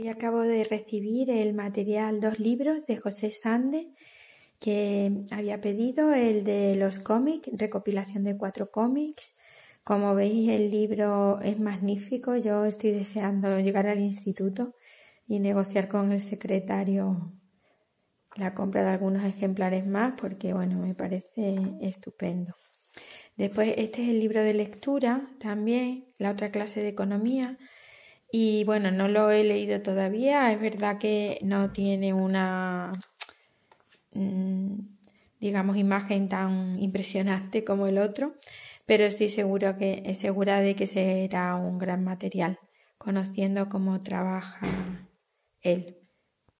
Hoy acabo de recibir el material, dos libros de José Sande que había pedido, el de los cómics, recopilación de cuatro cómics. Como veis, el libro es magnífico. Yo estoy deseando llegar al instituto y negociar con el secretario la compra de algunos ejemplares más porque, bueno, me parece estupendo. Después, este es el libro de lectura también, la otra clase de economía. Y bueno, no lo he leído todavía. Es verdad que no tiene una, mm, digamos, imagen tan impresionante como el otro, pero estoy seguro que, eh, segura de que será un gran material, conociendo cómo trabaja él.